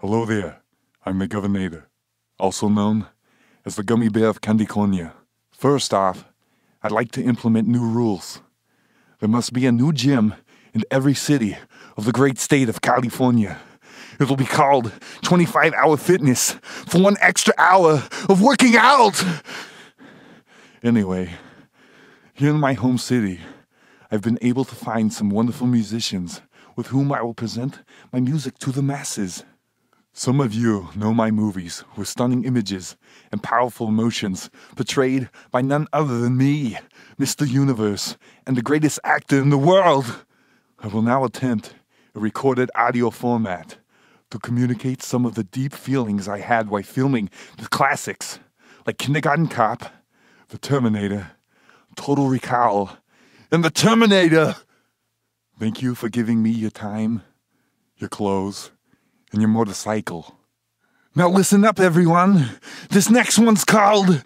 Hello there. I'm the Governor, also known as the Gummy Bear of Candyconia. First off, I'd like to implement new rules. There must be a new gym in every city of the great state of California. It'll be called 25 Hour Fitness for one extra hour of working out. Anyway, here in my home city, I've been able to find some wonderful musicians with whom I will present my music to the masses. Some of you know my movies with stunning images and powerful emotions portrayed by none other than me, Mr. Universe, and the greatest actor in the world. I will now attempt a recorded audio format to communicate some of the deep feelings I had while filming the classics like Kindergarten Cop, The Terminator, Total Recall, and The Terminator. Thank you for giving me your time, your clothes and your motorcycle. Now listen up, everyone. This next one's called.